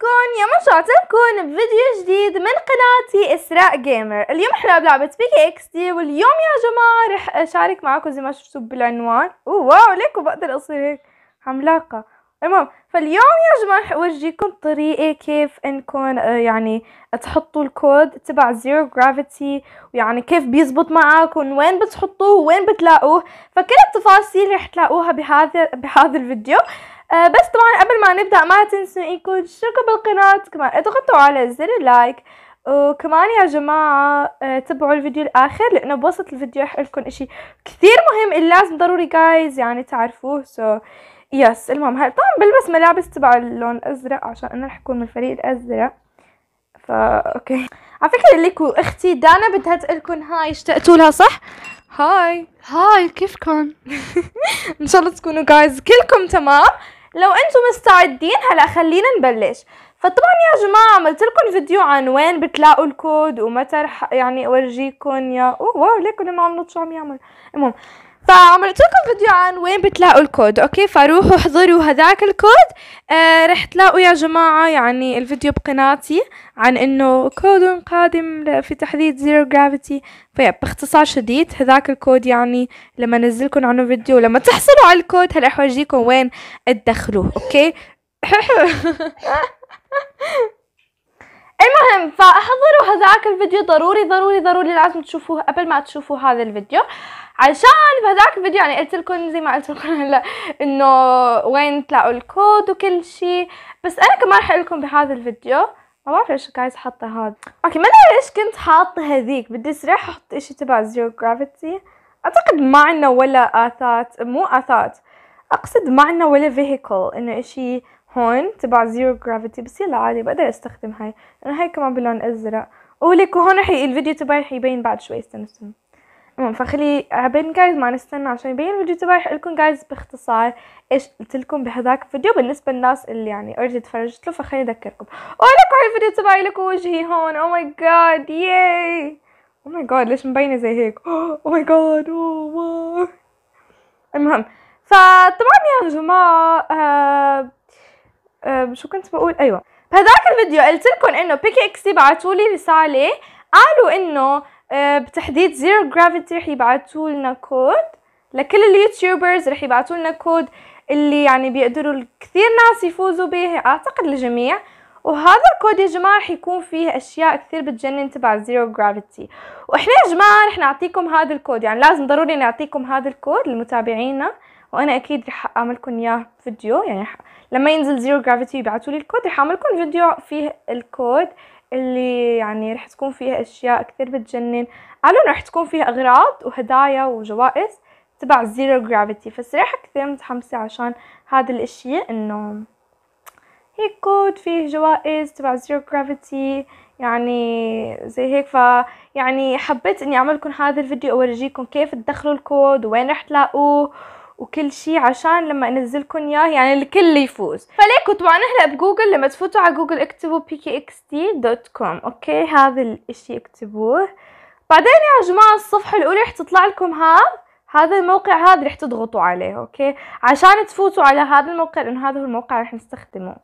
بيكم يا مشعتنكم بفيديو جديد من قناتي اسراء جيمر اليوم احنا بلعبة بيكي اكس دي واليوم يا جماعة رح اشارك معاكم زي ما شفتوا بالعنوان اوه واو ليكو بقدر اصير هيك عملاقة المهم فاليوم يا جماعة رح اورجيكم طريقة كيف انكم آه، يعني تحطوا الكود تبع زيرو جرافيتي ويعني كيف بيزبط معاكم وين بتحطوه وين بتلاقوه فكل التفاصيل رح تلاقوها بهذا بهذا الفيديو آه، بس طبعا قبل ما نبدأ ما تنسوا انكم تشتركوا بالقناة كمان اضغطوا على زر اللايك وكمان يا جماعة آه، تبعوا الفيديو الآخر لأنه بوسط الفيديو رح لكم إشي كثير مهم اللي لازم ضروري جايز يعني تعرفوه سو يس المهم هلا طبعا بلبس ملابس تبع اللون الأزرق عشان أنا رح أكون من الفريق الأزرق فا أوكي على فكرة لكو أختي دانا بدها تقلكن هاي اشتقتوا لها صح؟ هاي هاي كيفكم؟ إن شاء الله تكونوا جايز كلكم تمام لو انتم مستعدين هلا خلينا نبلش فطبعا يا جماعة عملت لكم فيديو عن وين بتلاقوا الكود ومتى رح يعني اورجيكم يا اوه واو ما عم نطشو عم يعمل المهم فعملت لكم فيديو عن وين بتلاقوا الكود اوكي فروحوا احضروا هذاك الكود آه رح تلاقوا يا جماعة يعني الفيديو بقناتي عن انه كود قادم في تحديد زيرو جرافيتي فيا باختصار شديد هذاك الكود يعني لما انزلكم عنه فيديو لما تحصلوا على الكود هلا رح اورجيكم وين تدخلوه اوكي المهم فاحضروا هذاك الفيديو ضروري ضروري ضروري لازم تشوفوه قبل ما تشوفوا هذا الفيديو عشان بهذاك الفيديو يعني قلت لكم زي ما قلت لكم هلا انه وين تلاقوا الكود وكل شيء بس انا كمان رح لكم بهذا الفيديو ما بعرف ليش جايز حاطه هذا اوكي ما ليش كنت حاطه هذيك بدي اسرح احط اشي تبع زيرو جرافيتي اعتقد ما عندنا ولا اثاث مو اثاث اقصد ما عندنا ولا فيهيكل انه اشي هون تبع زيرو جرافيتي بصير عالي بقدر استخدم هاي لانه هاي كمان بلون ازرق ولك وهون رح الفيديو تبعي رح يبين بعد شوي استنوا استنوا المهم فخلي عبين جايز ما نستنى عشان يبين الفيديو تبعي رح لكم جايز باختصار ايش قلت لكم بهذاك الفيديو بالنسبه للناس اللي يعني اوريدي تفرجت له فخليني اذكركم ولك هاي الفيديو تبعي لك وجهي هون او ماي جاد ياي او ماي جاد ليش مبينه زي هيك او ماي جاد المهم فطبعا يا جماعه آه شو كنت بقول ايوه بهذاك الفيديو قلت لكم انه بيكي اكس بعثوا لي رساله قالوا انه أه، بتحديد زيرو جرافيتي رح يبعثوا لنا كود لكل اليوتيوبرز رح يبعثوا لنا كود اللي يعني بيقدروا كثير ناس يفوزوا به اعتقد الجميع وهذا الكود يا جماعه يكون فيه اشياء كثير بتجنن تبع زيرو جرافيتي واحنا يا جماعه رح نعطيكم هذا الكود يعني لازم ضروري نعطيكم هذا الكود لمتابعينا وانا اكيد رح اعملكم اياه فيديو يعني رح... لما ينزل زيرو جرافيتي يبعثوا لي الكود رح اعملكم فيديو فيه الكود اللي يعني رح تكون فيها اشياء كثير بتجنن قالوا رح تكون فيها اغراض وهدايا وجوائز تبع زيرو جرافيتي فصراحه كثير متحمسه عشان هذا الاشي انه كود فيه جوائز تبع زيرو جرافيتي يعني زي هيك ف يعني حبيت اني اعمل لكم هذا الفيديو اورجيكم كيف تدخلوا الكود وين رح تلاقوه وكل شيء عشان لما انزلكم اياه يعني الكل يفوز فليكوا طبعا هلا بجوجل لما تفوتوا على جوجل اكتبوا pkxt.com اوكي هذا الاشي اكتبوه بعدين يا جماعه الصفحه الاولى رح تطلع لكم هذا هذا الموقع هذا رح تضغطوا عليه اوكي عشان تفوتوا على هذا الموقع لانه هذا هو الموقع رح نستخدمه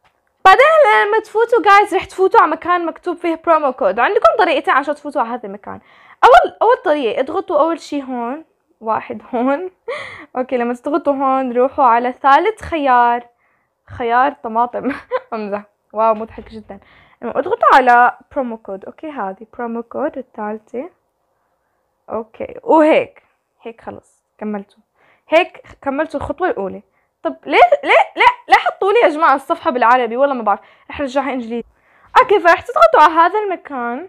بعدين لما تفوتوا جايز رح تفوتوا على مكان مكتوب فيه برومو كود عندكم طريقتين عشان تفوتوا على هذا المكان اول اول طريقه اضغطوا اول شي هون واحد هون اوكي لما تضغطوا هون روحوا على ثالث خيار خيار طماطم امزح واو مضحك جدا اضغطوا على برومو كود اوكي هذه برومو كود الثالثه اوكي وهيك هيك خلص كملتوا هيك كملتوا الخطوه الاولى طب ليه ليه ليه على الصفحة بالعربي والله ما بعرف رح ارجعها انجليزي اوكي فرح تضغطوا على هذا المكان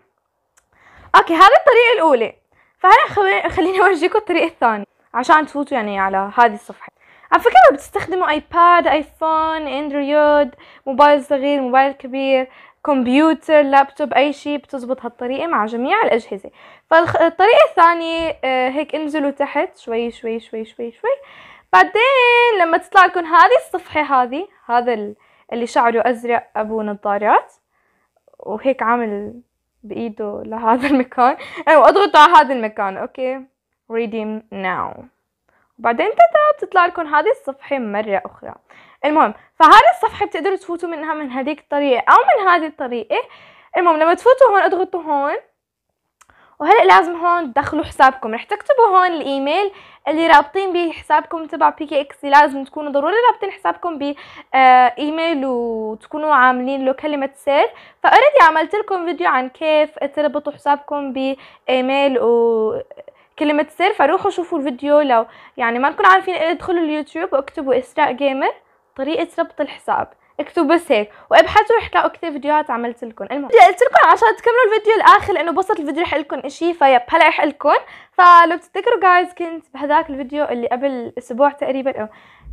اوكي هذا الطريقة الاولى فهلا خليني اورجيكم الطريقة الثانية عشان تفوتوا يعني على هذه الصفحة على فكرة بتستخدموا ايباد ايفون اندرويد موبايل صغير موبايل كبير كمبيوتر لابتوب اي شيء بتزبط هالطريقة مع جميع الاجهزة فالطريقة الثانية آه، هيك انزلوا تحت شوي شوي شوي شوي شوي بعدين لما تطلع لكم هذه الصفحة هذه هذا اللي شعره أزرق أبو نظارات وهيك عامل بإيده لهذا المكان يعني وأضغط على هذا المكان أوكي redeem now وبعدين تتا بتطلع لكم هذه الصفحة مرة أخرى المهم فهذه الصفحة بتقدروا تفوتوا منها من هذيك الطريقة أو من هذه الطريقة المهم لما تفوتوا هون اضغطوا هون وهلا لازم هون تدخلوا حسابكم رح تكتبوا هون الايميل اللي رابطين به حسابكم تبع بي كي اكس لازم تكونوا ضروري رابطين حسابكم بايميل آه، وتكونوا عاملين له كلمه سير فاوريدي عملت لكم فيديو عن كيف تربطوا حسابكم بايميل و كلمة سر فروحوا شوفوا الفيديو لو يعني ما نكون عارفين إيه، ادخلوا اليوتيوب واكتبوا اسراء جيمر طريقة ربط الحساب اكتبوا بس هيك وابحثوا رح تلاقوا كثير فيديوهات عملت لكم المهم قلت لكم عشان تكملوا الفيديو الاخر لانه بسط الفيديو رح لكم شيء فيب هلا رح لكم فلو بتتذكروا جايز كنت بهذاك الفيديو اللي قبل اسبوع تقريبا او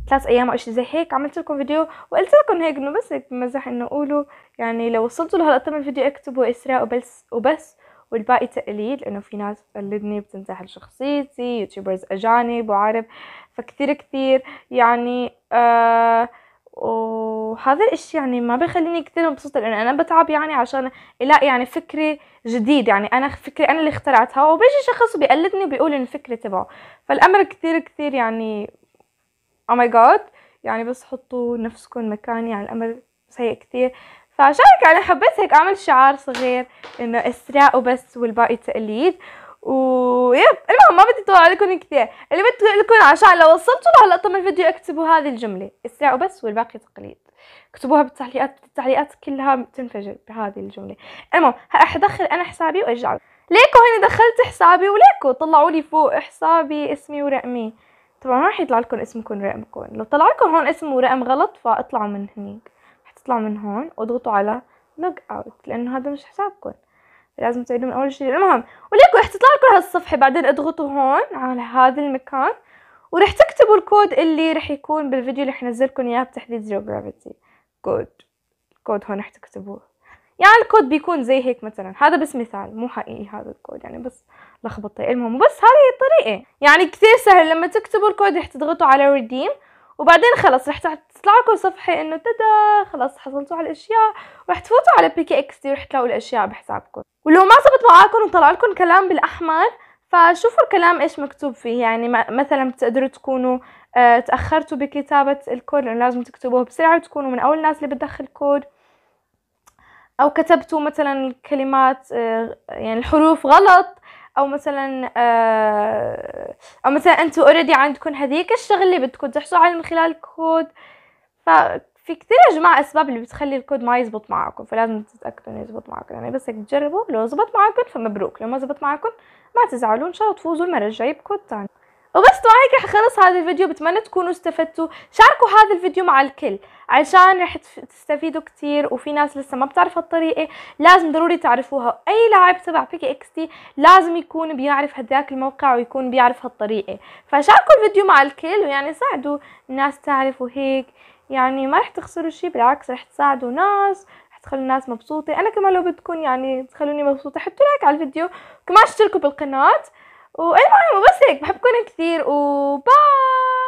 ثلاث ايام او شيء زي هيك عملت لكم فيديو وقلت لكم هيك انه بس هيك بمزح انه قولوا يعني لو وصلتوا لهالقطة من الفيديو اكتبوا اسراء وبس وبس والباقي تقليد لانه في ناس بتقلدني بتنتحل شخصيتي يوتيوبرز اجانب وعرب فكثير كثير يعني آه وهذا الاشي يعني ما بخليني كثير مبسوطة لانه انا بتعب يعني عشان إلاقي يعني فكرة جديد يعني انا فكرة انا اللي اخترعتها وبيجي شخص وبيقلدني وبيقول ان فكرة تبعه فالامر كثير كثير يعني او ماي جاد يعني بس حطوا نفسكم مكاني يعني الامر سيء كثير هيك انا يعني حبيت هيك اعمل شعار صغير انه اسراء وبس والباقي تقليد ويب المهم ما بدي اطول عليكم كثير اللي بدي لكم عشان لو وصلتوا لهلا من الفيديو اكتبوا هذه الجمله الساعه وبس والباقي تقليد اكتبوها بالتعليقات التعليقات كلها بتنفجر بهذه الجمله المهم ادخل انا حسابي وارجع ليكو هنا دخلت حسابي وليكو طلعوا لي فوق حسابي اسمي ورقمي طبعا ما راح يطلع لكم اسمكم ورقمكم لو طلع لكم هون اسم ورقم غلط فاطلعوا من هنيك رح تطلعوا من هون واضغطوا على لوج اوت لانه هذا مش حسابكم لازم تعيدوا من اول شيء المهم وليكو رح تطلع لكم هالصفحه بعدين اضغطوا هون على هذا المكان ورح تكتبوا الكود اللي رح يكون بالفيديو اللي رح نزلكم اياه بتحديد زيرو جرافيتي كود الكود هون رح تكتبوه يعني الكود بيكون زي هيك مثلا هذا بس مثال مو حقيقي هذا الكود يعني بس لخبطة المهم بس هذه الطريقة يعني كثير سهل لما تكتبوا الكود رح تضغطوا على ريديم وبعدين خلص رح تطلع لكم صفحه انه تدا خلص حصلتوا على الاشياء ورح تفوتوا على بي كي اكس دي ورح تلاقوا الاشياء بحسابكم ولو ما زبط معاكم وطلع لكم كلام بالاحمر فشوفوا الكلام ايش مكتوب فيه يعني مثلا بتقدروا تكونوا آه، تاخرتوا بكتابه الكود لانه لازم تكتبوه بسرعه وتكونوا من اول الناس اللي بتدخل كود او كتبتوا مثلا كلمات آه، يعني الحروف غلط او مثلا آه، او مثلا انتم اوريدي عندكم هذيك الشغل اللي بدكم تحصلوا عليه من خلال الكود ففي كثير يا جماعه اسباب اللي بتخلي الكود ما يزبط معكم فلازم تتاكدوا انه يزبط معكم يعني بس هيك تجربوا لو زبط معكم فمبروك لو ما زبط معكم ما تزعلوا ان شاء الله تفوزوا المره الجايه بكود ثاني وبس وهيك رح اخلص هذا الفيديو بتمنى تكونوا استفدتوا شاركوا هذا الفيديو مع الكل عشان رح تستفيدوا كتير وفي ناس لسه ما بتعرف هالطريقة لازم ضروري تعرفوها اي لاعب تبع بيكي اكس تي لازم يكون بيعرف هداك الموقع ويكون بيعرف هالطريقة فشاركوا الفيديو مع الكل ويعني ساعدوا الناس تعرف وهيك يعني ما رح تخسروا شي بالعكس رح تساعدوا ناس رح تخلوا الناس مبسوطة انا كمان لو بدكم يعني تخلوني مبسوطة حطوا لايك على الفيديو كمان اشتركوا بالقناة والمهم بس هيك بحبكم كثير وباي